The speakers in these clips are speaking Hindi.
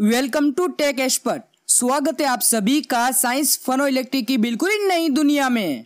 वेलकम टू टेक एक्सपर्ट स्वागत है आप सभी का साइंस फनो इलेक्ट्रिक की बिल्कुल ही नई दुनिया में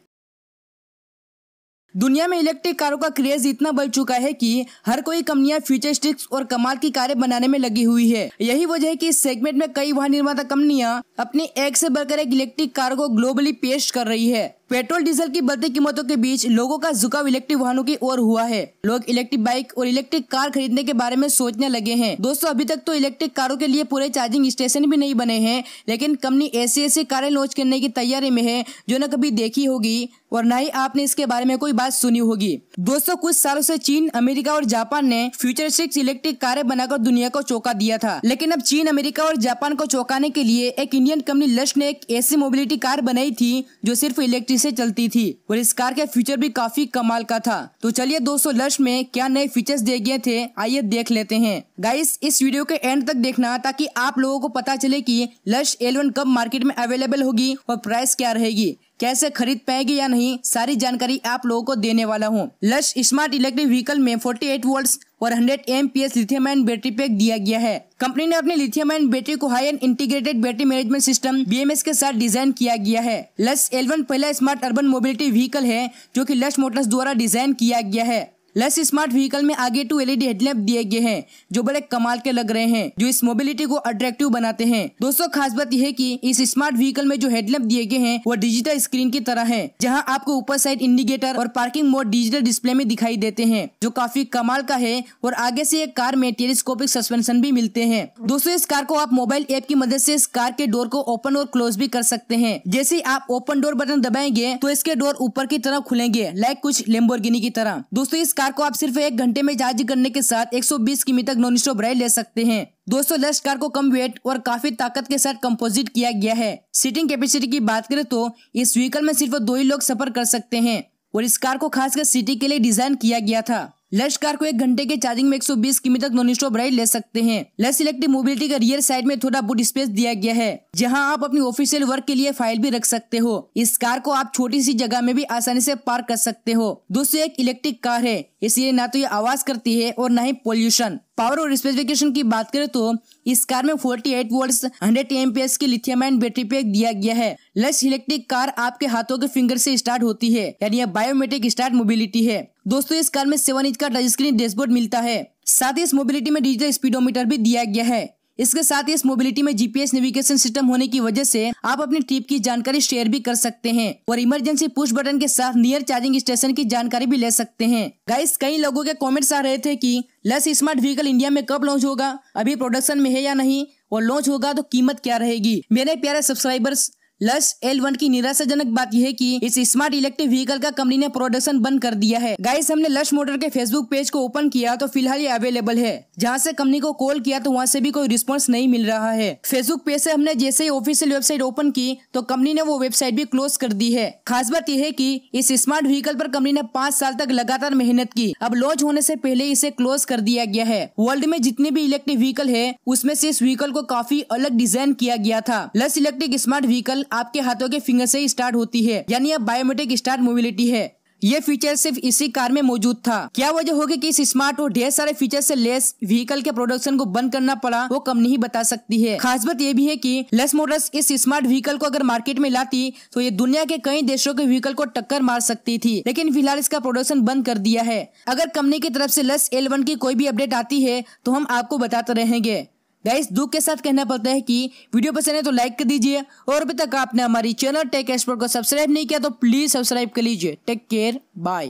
दुनिया में इलेक्ट्रिक कारों का क्रेज इतना बढ़ चुका है कि हर कोई कंपनियां स्टिक्स और कमाल की कारें बनाने में लगी हुई है यही वजह है कि इस सेगमेंट में कई वाहन निर्माता कंपनियां अपनी एक से बढ़कर एक इलेक्ट्रिक कार को ग्लोबली पेश कर रही है पेट्रोल डीजल की बढ़ती कीमतों के बीच लोगों का झुकाव इलेक्ट्रिक वाहनों की ओर हुआ है लोग इलेक्ट्रिक बाइक और इलेक्ट्रिक कार खरीदने के बारे में सोचने लगे हैं दोस्तों अभी तक तो इलेक्ट्रिक कारों के लिए पूरे चार्जिंग स्टेशन भी नहीं बने हैं लेकिन कंपनी ऐसी ऐसी कारें लॉन्च करने की तैयारी में है जो न कभी देखी होगी और न ही आपने इसके बारे में कोई बात सुनी होगी दोस्तों कुछ सालों से चीन अमेरिका और जापान ने सिक्स इलेक्ट्रिक कारें बनाकर दुनिया को चौंका दिया था लेकिन अब चीन अमेरिका और जापान को चौंकाने के लिए एक इंडियन कंपनी लक्ष्य ने एक ऐसी मोबिलिटी कार बनाई थी जो सिर्फ इलेक्ट्रिक से चलती थी और इस कार का फीचर भी काफी कमाल का था तो चलिए दोस्तों लश में क्या नए फीचर्स दिए गए थे आइए देख लेते हैं गाइस इस वीडियो के एंड तक देखना ताकि आप लोगों को पता चले की लश एलेवन कब मार्केट में अवेलेबल होगी और प्राइस क्या रहेगी कैसे खरीद पाएगी या नहीं सारी जानकारी आप लोगों को देने वाला हूँ लश स्मार्ट इलेक्ट्रिक व्हीकल में 48 वोल्ट और 100 amp lithium ion battery pack दिया गया है कंपनी ने अपनी लिथियम आयन बैटरी को high end integrated battery management systems के साथ डिजाइन किया गया है लश एलवन पहला स्मार्ट अर्बन मोबिलिटी व्हीकल है जो की लश मोटर्स द्वारा डिजाइन किया गया है लेस स्मार्ट व्हीकल में आगे टू एलईडी हेडलैम्प दिए गए हैं जो बड़े कमाल के लग रहे हैं जो इस मोबिलिटी को अट्रैक्टिव बनाते हैं दोस्तों खास बात यह है कि इस स्मार्ट व्हीकल में जो हेडलैम्प दिए गए हैं वो डिजिटल स्क्रीन की तरह है जहां आपको ऊपर साइड इंडिकेटर और पार्किंग मोड डिजिटल डिस्प्ले में दिखाई देते हैं जो काफी कमाल का है और आगे से एक कार में टेलीस्कोपिक सस्पेंशन भी मिलते हैं दोस्तों इस कार को आप मोबाइल ऐप की मदद ऐसी इस कार के डोर को ओपन और क्लोज भी कर सकते हैं जैसे आप ओपन डोर बटन दबाएंगे तो इसके डोर ऊपर की तरफ खुलेंगे लाइक कुछ लेम्बोर्गिनी की तरह दोस्तों इस कार को आप सिर्फ एक घंटे में चार्ज करने के साथ 120 किमी तक नॉन स्टॉप राइड ले सकते हैं दोस्तों लस कार को कम वेट और काफी ताकत के साथ कंपोजिट किया गया है सीटिंग कैपेसिटी की बात करें तो इस व्हीकल में सिर्फ दो ही लोग सफर कर सकते हैं और इस कार को खासकर सिटी के लिए डिजाइन किया गया था लश कार को एक घंटे के चार्जिंग में 120 किमी तक नॉन स्टॉप राइड ले सकते हैं लेस इलेक्ट्रिक मोबिलिटी का रियर साइड में थोड़ा बुट स्पेस दिया गया है जहां आप अपनी ऑफिशियल वर्क के लिए फाइल भी रख सकते हो इस कार को आप छोटी सी जगह में भी आसानी से पार्क कर सकते हो दोस्तों एक इलेक्ट्रिक कार है इसलिए ना तो ये आवाज करती है और न ही पॉल्यूशन पावर और स्पेसिफिकेशन की बात करें तो इस कार में 48 एट वोल्ट हंड्रेड एम की लिथियम आयन बैटरी पैक दिया गया है लेस इलेक्ट्रिक कार आपके हाथों के फिंगर से स्टार्ट होती है यानी यह बायोमेट्रिक स्टार्ट मोबिलिटी है दोस्तों इस कार में सेवन इंच का टच स्क्रीन डैशबोर्ड मिलता है साथ ही इस मोबिलिटी में डिजिटल स्पीडोमीटर भी दिया गया है इसके साथ ही इस मोबिलिटी में जीपीएस नेविगेशन सिस्टम होने की वजह से आप अपनी ट्रिप की जानकारी शेयर भी कर सकते हैं और इमरजेंसी पुश बटन के साथ नियर चार्जिंग स्टेशन की जानकारी भी ले सकते हैं गाइस कई लोगों के कमेंट्स आ रहे थे कि लस स्मार्ट व्हीकल इंडिया में कब लॉन्च होगा अभी प्रोडक्शन में है या नहीं और लॉन्च होगा तो कीमत क्या रहेगी मेरे प्यारे सब्सक्राइबर्स लस एल वन की निराशाजनक बात यह है कि इस स्मार्ट इलेक्ट्रिक व्हीकल का कंपनी ने प्रोडक्शन बंद कर दिया है गाइस हमने लश मोटर के फेसबुक पेज को ओपन किया तो फिलहाल ये अवेलेबल है जहाँ से कंपनी को कॉल किया तो वहाँ से भी कोई रिस्पॉन्स नहीं मिल रहा है फेसबुक पेज से हमने जैसे ही ऑफिशियल वेबसाइट ओपन की तो कंपनी ने वो वेबसाइट भी क्लोज कर दी है खास बात यह है की इस स्मार्ट व्हीकल आरोप कंपनी ने पाँच साल तक लगातार मेहनत की अब लॉन्च होने ऐसी पहले इसे क्लोज कर दिया गया है वर्ल्ड में जितने भी इलेक्ट्रिक व्हीकल है उसमें से इस व्हीकल को काफी अलग डिजाइन किया गया था लस इलेक्ट्रिक स्मार्ट व्हीकल आपके हाथों के फिंगर से स्टार्ट होती है यानी अब बायोमेट्रिक स्टार्ट मोबिलिटी है ये फीचर सिर्फ इसी कार में मौजूद था क्या वजह होगी कि इस स्मार्ट और ढेर सारे फीचर से लेस व्हीकल के प्रोडक्शन को बंद करना पड़ा वो कम नहीं बता सकती है खास बात ये भी है कि लस मोटर्स इस स्मार्ट व्हीकल को अगर मार्केट में लाती तो ये दुनिया के कई देशों के व्हीकल को टक्कर मार सकती थी लेकिन फिलहाल इसका प्रोडक्शन बंद कर दिया है अगर कंपनी की तरफ ऐसी लेस एल की कोई भी अपडेट आती है तो हम आपको बताते रहेंगे गाइस दुख के साथ कहना पड़ता है कि वीडियो पसंद है तो लाइक कर दीजिए और अभी तक आपने हमारी चैनल टेक एक्सपर्ट को सब्सक्राइब नहीं किया तो प्लीज सब्सक्राइब कर लीजिए टेक केयर बाय